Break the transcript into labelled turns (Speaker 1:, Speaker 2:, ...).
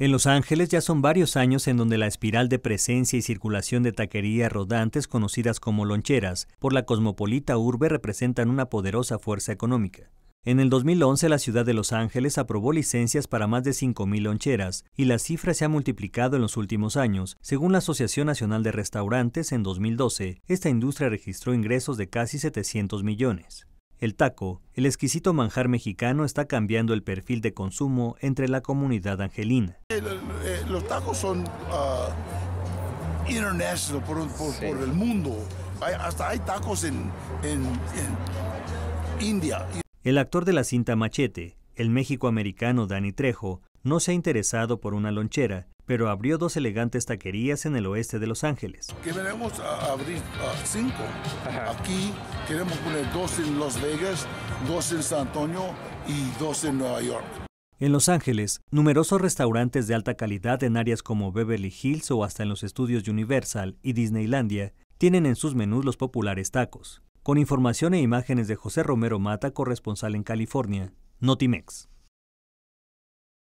Speaker 1: En Los Ángeles ya son varios años en donde la espiral de presencia y circulación de taquerías rodantes conocidas como loncheras por la cosmopolita urbe representan una poderosa fuerza económica. En el 2011 la ciudad de Los Ángeles aprobó licencias para más de 5.000 loncheras y la cifra se ha multiplicado en los últimos años. Según la Asociación Nacional de Restaurantes, en 2012 esta industria registró ingresos de casi 700 millones. El taco, el exquisito manjar mexicano, está cambiando el perfil de consumo entre la comunidad angelina.
Speaker 2: Eh, eh, los tacos son ah, internacionales por, el mundo. hasta hay tacos en, India.
Speaker 1: El actor de la cinta Machete, el méxico-americano Danny Trejo, no se ha interesado por una lonchera, pero abrió dos elegantes taquerías en el oeste de Los Ángeles.
Speaker 3: Queremos abrir cinco. Aquí queremos poner dos en Las Vegas, dos en San Antonio y dos en Nueva York.
Speaker 1: En Los Ángeles, numerosos restaurantes de alta calidad en áreas como Beverly Hills o hasta en los estudios Universal y Disneylandia tienen en sus menús los populares tacos. Con información e imágenes de José Romero Mata, corresponsal en California, Notimex.